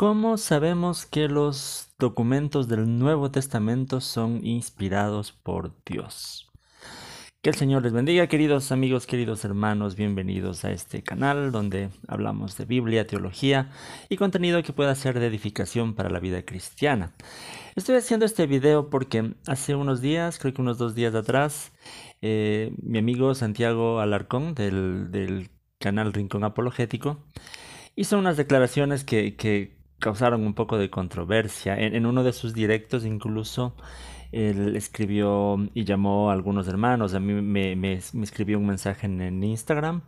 ¿Cómo sabemos que los documentos del Nuevo Testamento son inspirados por Dios? Que el Señor les bendiga, queridos amigos, queridos hermanos, bienvenidos a este canal donde hablamos de Biblia, teología y contenido que pueda ser de edificación para la vida cristiana. Estoy haciendo este video porque hace unos días, creo que unos dos días atrás, eh, mi amigo Santiago Alarcón del, canal Rincón Apologético hizo unas declaraciones que causaron un poco de controversia. En, uno de sus directos incluso él escribió y llamó a algunos hermanos. A mí me, me, escribió un mensaje en, Instagram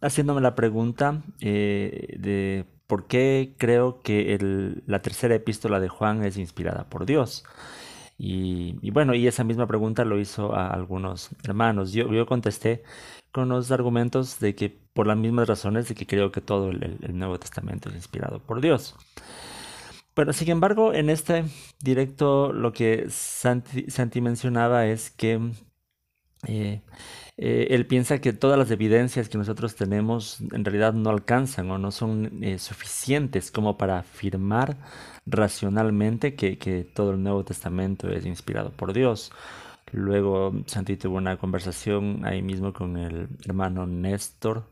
haciéndome la pregunta eh, de por qué creo que la tercera epístola de Juan es inspirada por Dios. Y, bueno, y esa misma pregunta lo hizo a algunos hermanos. Yo, yo contesté con los argumentos de que, por las mismas razones de que creo que todo el, Nuevo Testamento es inspirado por Dios. Pero sin embargo, en este directo lo que Santi, mencionaba es que eh, eh, él piensa que todas las evidencias que nosotros tenemos en realidad no alcanzan o no son eh, suficientes como para afirmar racionalmente que, que todo el Nuevo Testamento es inspirado por Dios Luego Santi tuvo una conversación ahí mismo con el hermano Néstor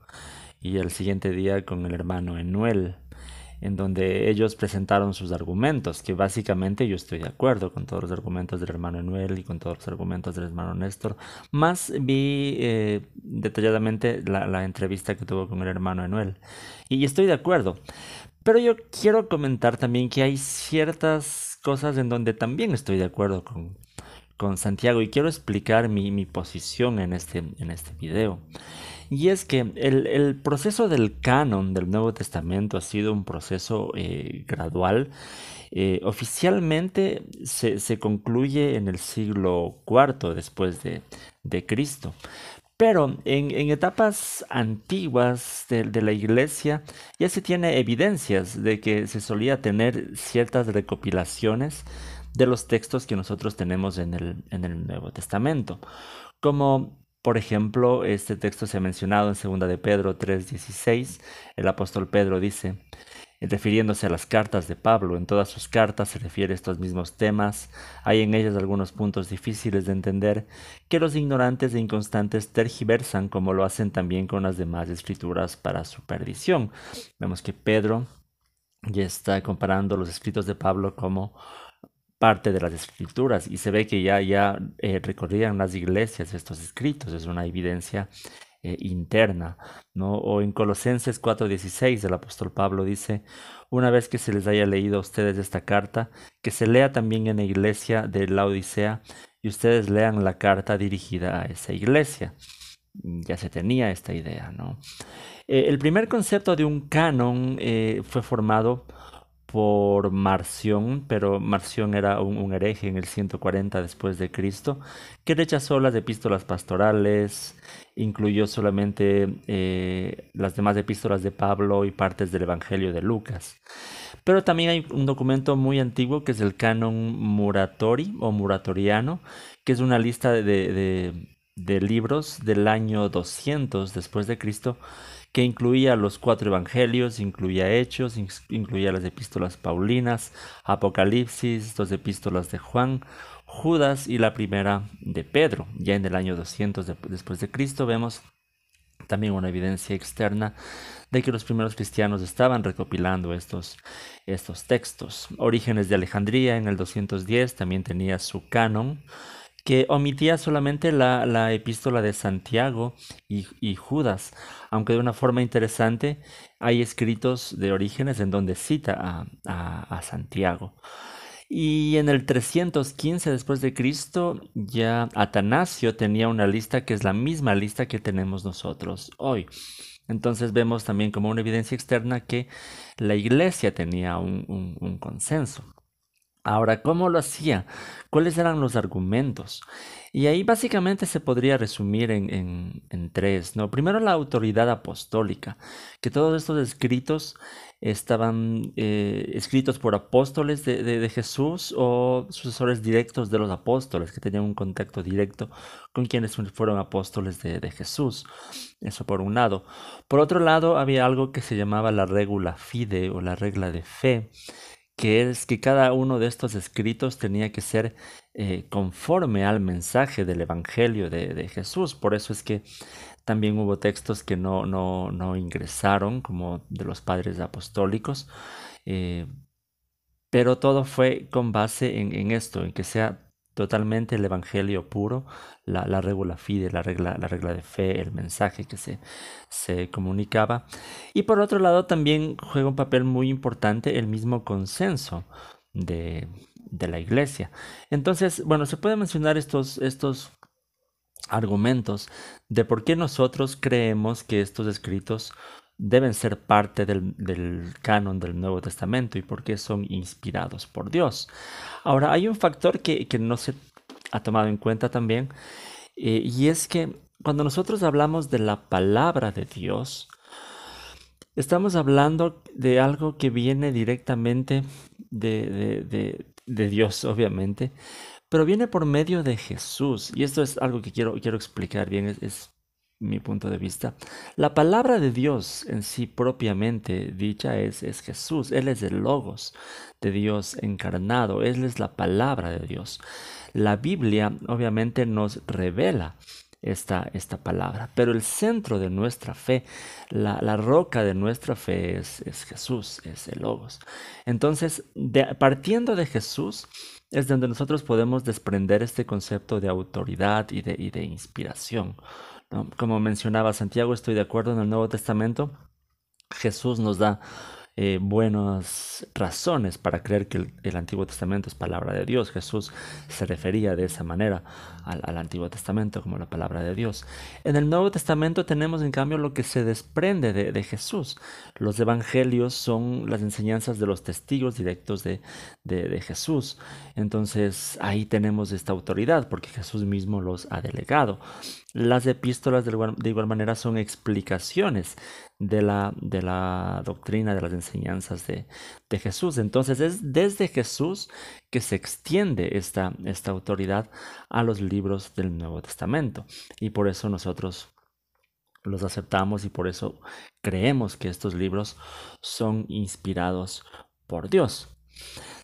y el siguiente día con el hermano Enuel, en donde ellos presentaron sus argumentos, que básicamente yo estoy de acuerdo con todos los argumentos del hermano Enuel y con todos los argumentos del hermano Néstor. Más vi eh, detalladamente la, la entrevista que tuvo con el hermano Enuel y estoy de acuerdo. Pero yo quiero comentar también que hay ciertas cosas en donde también estoy de acuerdo con, con Santiago y quiero explicar mi, posición en este, en este video. Y es que el, proceso del canon del Nuevo Testamento ha sido un proceso eh, gradual. Eh, oficialmente se, concluye en el siglo IV después de, Cristo. Pero en, etapas antiguas de, de, la iglesia ya se tiene evidencias de que se solía tener ciertas recopilaciones de los textos que nosotros tenemos en el, Nuevo Testamento. Como por ejemplo, este texto se ha mencionado en 2 de Pedro 3:16, el apóstol Pedro dice, refiriéndose a las cartas de Pablo, en todas sus cartas se refiere a estos mismos temas, hay en ellas algunos puntos difíciles de entender que los ignorantes e inconstantes tergiversan como lo hacen también con las demás escrituras para su perdición. Vemos que Pedro ya está comparando los escritos de Pablo como parte de las escrituras y se ve que ya, ya eh, recorrían las iglesias estos escritos, es una evidencia eh, interna. ¿no? O en Colosenses 4:16 del apóstol Pablo dice, una vez que se les haya leído a ustedes esta carta, que se lea también en la iglesia de la Odisea y ustedes lean la carta dirigida a esa iglesia. Ya se tenía esta idea, ¿no? Eh, el primer concepto de un canon fue formado por Marción, pero Marción era un, hereje en el 140 después de Cristo, que rechazó las epístolas pastorales, incluyó solamente eh, las demás epístolas de Pablo y partes del Evangelio de Lucas. Pero también hay un documento muy antiguo que es el Canon Muratori o Muratoriano, que es una lista de, libros del año 200 después de Cristo que incluía los cuatro evangelios, incluía Hechos, incluía las epístolas paulinas, Apocalipsis, dos epístolas de Juan, Judas y la primera de Pedro. Ya en el año 200 después de Cristo vemos también una evidencia externa de que los primeros cristianos estaban recopilando estos, estos textos. Orígenes de Alejandría en el 210 también tenía su canon que omitía solamente la, epístola de Santiago y, Judas, aunque de una forma interesante hay escritos de orígenes en donde cita a, Santiago. Y en el 315 después de Cristo ya Atanasio tenía una lista que es la misma lista que tenemos nosotros hoy. Entonces vemos también como una evidencia externa que la iglesia tenía un, un consenso. Ahora, ¿cómo lo hacía? ¿Cuáles eran los argumentos? Y ahí básicamente se podría resumir en, tres. ¿no? Primero, la autoridad apostólica, que todos estos escritos estaban eh, escritos por apóstoles de, Jesús o sucesores directos de los apóstoles, que tenían un contacto directo con quienes fueron apóstoles de, de Jesús. Eso por un lado. Por otro lado, había algo que se llamaba la regula fide o la regla de fe que es que cada uno de estos escritos tenía que ser eh, conforme al mensaje del Evangelio de, Jesús. Por eso es que también hubo textos que no, no, ingresaron, como de los padres apostólicos. Eh, pero todo fue con base en, en esto, en que sea totalmente el evangelio puro, la, regula fide, la regla, la regla de fe, el mensaje que se, se comunicaba. Y por otro lado también juega un papel muy importante el mismo consenso de, la iglesia. Entonces, bueno, se puede mencionar estos, estos argumentos de por qué nosotros creemos que estos escritos deben ser parte del, canon del Nuevo Testamento y porque son inspirados por Dios. Ahora, hay un factor que, no se ha tomado en cuenta también, eh, y es que cuando nosotros hablamos de la palabra de Dios, estamos hablando de algo que viene directamente de, Dios, obviamente, pero viene por medio de Jesús. Y esto es algo que quiero, quiero explicar bien, es mi punto de vista. La palabra de Dios en sí propiamente dicha es, es Jesús. Él es el logos de Dios encarnado. Él es la palabra de Dios. La Biblia obviamente nos revela esta, esta palabra. Pero el centro de nuestra fe, la, roca de nuestra fe es, Jesús, es el Logos. Entonces, partiendo de Jesús, es donde nosotros podemos desprender este concepto de autoridad y de, y de inspiración. Como mencionaba Santiago, estoy de acuerdo en el Nuevo Testamento. Jesús nos da eh, buenas razones para creer que el, Antiguo Testamento es palabra de Dios. Jesús se refería de esa manera al, Antiguo Testamento como la palabra de Dios. En el Nuevo Testamento tenemos en cambio lo que se desprende de, Jesús. Los evangelios son las enseñanzas de los testigos directos de, Jesús. Entonces ahí tenemos esta autoridad porque Jesús mismo los ha delegado. Las epístolas de de igual manera son explicaciones de la, de la doctrina, de las enseñanzas de, de, Jesús. Entonces es desde Jesús que se extiende esta, esta autoridad a los libros del Nuevo Testamento. Y por eso nosotros los aceptamos y por eso creemos que estos libros son inspirados por Dios.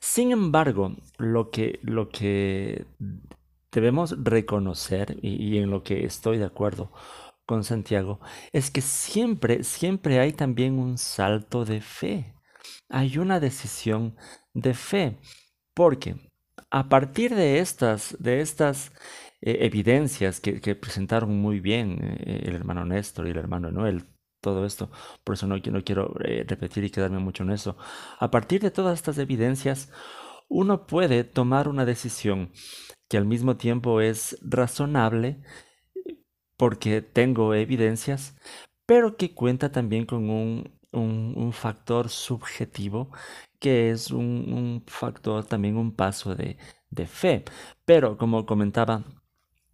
Sin embargo, lo que, lo que debemos reconocer y, y en lo que estoy de acuerdo con Santiago es que siempre, siempre hay también un salto de fe. Hay una decisión de fe. Porque a partir de estas, de estas eh, evidencias que, presentaron muy bien eh, el hermano Néstor y el hermano Noel, todo esto, por eso no, quiero eh, repetir y quedarme mucho en eso, a partir de todas estas evidencias, uno puede tomar una decisión que al mismo tiempo es razonable, porque tengo evidencias, pero que cuenta también con un, factor subjetivo, que es un, factor también un paso de, fe. Pero como comentaba,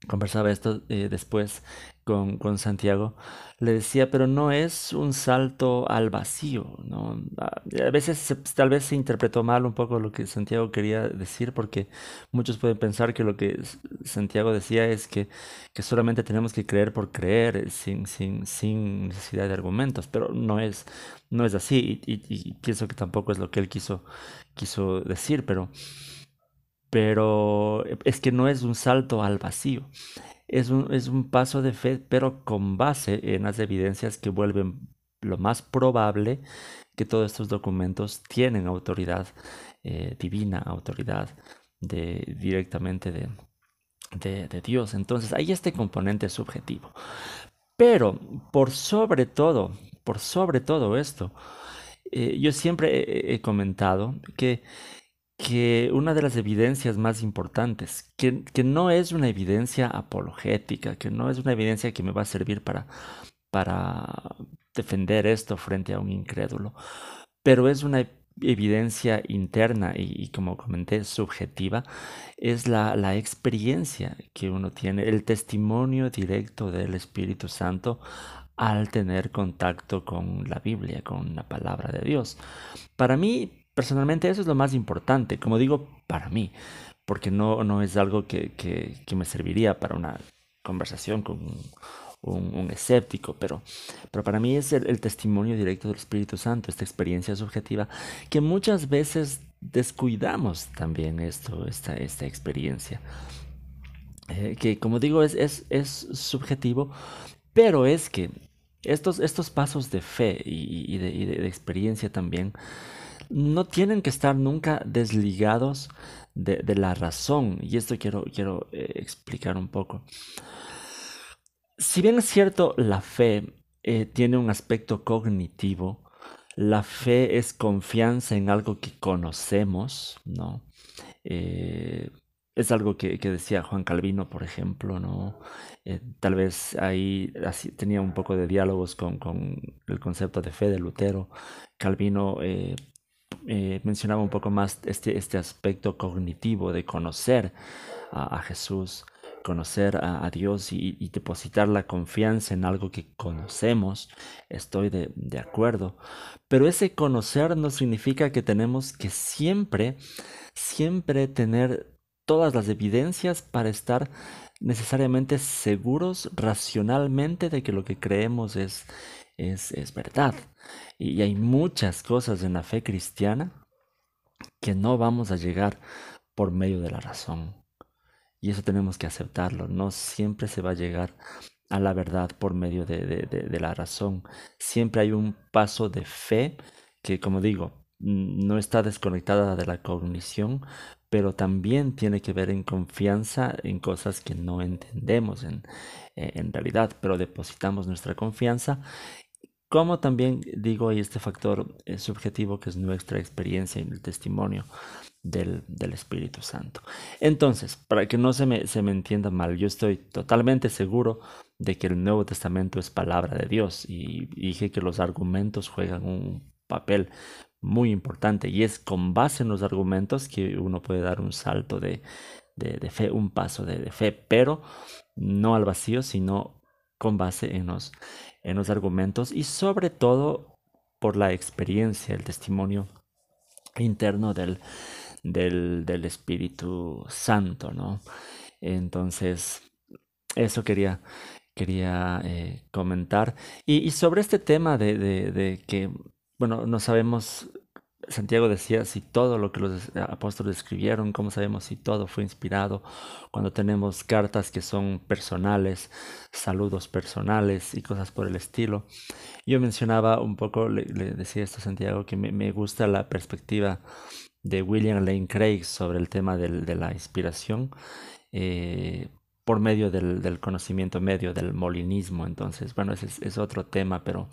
conversaba esto eh, después con, Santiago, le decía, pero no es un salto al vacío, ah, A veces tal vez se interpretó mal un poco lo que Santiago quería decir, porque muchos pueden pensar que lo que Santiago decía es que, solamente tenemos que creer por creer, eh, sin, sin, sin necesidad de argumentos, pero no es, no es así, y, pienso que tampoco es lo que él quiso, quiso decir, pero... Pero eh, es que no es un salto al vacío es un, paso de fe, pero con base en las evidencias que vuelven lo más probable que todos estos documentos tienen autoridad eh, divina, autoridad de, directamente de, Dios. Entonces hay este componente subjetivo. Pero por sobre todo, por sobre todo esto, eh, yo siempre he, comentado que que una de las evidencias más importantes, que, no es una evidencia apologética, que no es una evidencia que me va a servir para, para defender esto frente a un incrédulo, pero es una evidencia interna y, como comenté, subjetiva, es la, la, experiencia que uno tiene, el testimonio directo del Espíritu Santo al tener contacto con la Biblia, con la palabra de Dios. Para mí, personalmente eso es lo más importante, como digo, para mí, porque no, no es algo que, me serviría para una conversación con un, escéptico, pero, pero para mí es el, testimonio directo del Espíritu Santo, esta experiencia subjetiva, que muchas veces descuidamos también esto, esta, esta experiencia. Eh, que como digo es, es, subjetivo, pero es que estos, estos pasos de fe y, de experiencia también no tienen que estar nunca desligados de, la razón. Y esto quiero, quiero eh, explicar un poco. Si bien es cierto, la fe eh, tiene un aspecto cognitivo, la fe es confianza en algo que conocemos, ¿no? Eh, es algo que, decía Juan Calvino, por ejemplo, ¿no? tal vez ahí tenía un poco de diálogos con, el concepto de fe de Lutero. Calvino eh, mencionaba un poco más este, este aspecto cognitivo de conocer a, Jesús, conocer a, Dios y, depositar la confianza en algo que conocemos, estoy de, de, acuerdo. Pero ese conocer no significa que tenemos que siempre, siempre tener todas las evidencias para estar necesariamente seguros racionalmente de que lo que creemos es, es, verdad. Y, hay muchas cosas en la fe cristiana que no vamos a llegar por medio de la razón. Y eso tenemos que aceptarlo. No siempre se va a llegar a la verdad por medio de, la razón. Siempre hay un paso de fe que, como digo, no está desconectada de la cognición, pero también tiene que ver en confianza en cosas que no entendemos en, eh, en realidad, pero depositamos nuestra confianza como también digo, hay este factor eh, subjetivo que es nuestra experiencia y el testimonio del, Espíritu Santo. Entonces, para que no se me, se me entienda mal, yo estoy totalmente seguro de que el Nuevo Testamento es palabra de Dios y dije que los argumentos juegan un papel muy importante y es con base en los argumentos que uno puede dar un salto de, fe, un paso de, de fe, pero no al vacío, sino con base en los, en los argumentos y sobre todo por la experiencia, el testimonio interno del, del, Espíritu Santo, ¿no? Entonces, eso quería, quería eh, comentar. Y, sobre este tema de, de, que, bueno, no sabemos Santiago decía, si todo lo que los eh, apóstoles escribieron, ¿cómo sabemos si todo fue inspirado? Cuando tenemos cartas que son personales, saludos personales y cosas por el estilo. Yo mencionaba un poco, le, decía esto a Santiago, que me, gusta la perspectiva de William Lane Craig sobre el tema de la inspiración. Eh, por medio del, conocimiento medio del molinismo. Entonces, bueno, ese es, otro tema, pero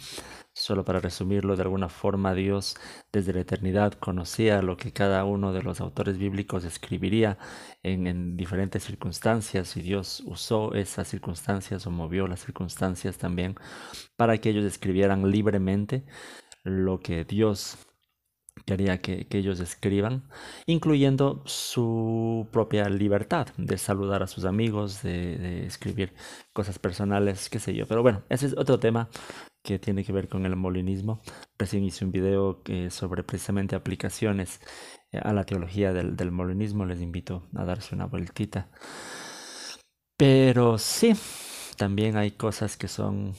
solo para resumirlo, de alguna forma Dios desde la eternidad conocía lo que cada uno de los autores bíblicos escribiría en, en diferentes circunstancias y Dios usó esas circunstancias o movió las circunstancias también para que ellos escribieran libremente lo que Dios quería que, que, ellos escriban, incluyendo su propia libertad de saludar a sus amigos, de, escribir cosas personales, qué sé yo. Pero bueno, ese es otro tema que tiene que ver con el molinismo. Recién hice un video sobre precisamente aplicaciones a la teología del, del molinismo. Les invito a darse una vueltita. Pero sí, también hay cosas que son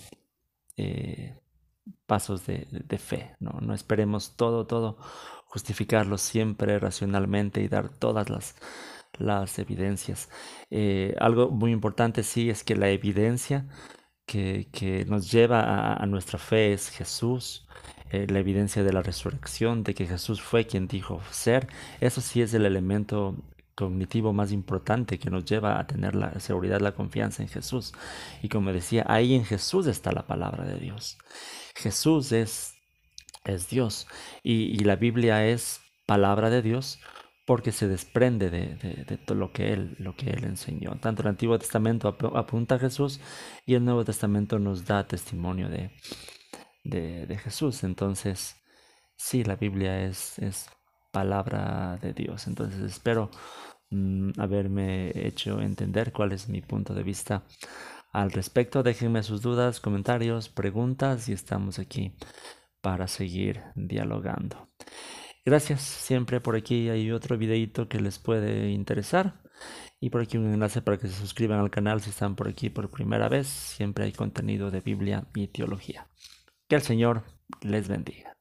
eh, pasos de, fe. ¿no? no esperemos todo, todo, justificarlo siempre racionalmente y dar todas las, las evidencias. Eh, algo muy importante sí es que la evidencia que, nos lleva a, nuestra fe es Jesús, eh, la evidencia de la resurrección, de que Jesús fue quien dijo ser. Eso sí es el elemento cognitivo más importante que nos lleva a tener la seguridad, la confianza en Jesús. Y como decía, ahí en Jesús está la palabra de Dios. Jesús es, es Dios y, la Biblia es palabra de Dios porque se desprende de, todo lo que, él, lo que Él enseñó. Tanto el Antiguo Testamento apunta a Jesús y el Nuevo Testamento nos da testimonio de, Jesús. Entonces, sí, la Biblia es, es palabra de Dios. Entonces espero mm, haberme hecho entender cuál es mi punto de vista al respecto. Déjenme sus dudas, comentarios, preguntas y estamos aquí para seguir dialogando. Gracias siempre por aquí hay otro videito que les puede interesar y por aquí un enlace para que se suscriban al canal si están por aquí por primera vez. Siempre hay contenido de Biblia y teología. Que el Señor les bendiga.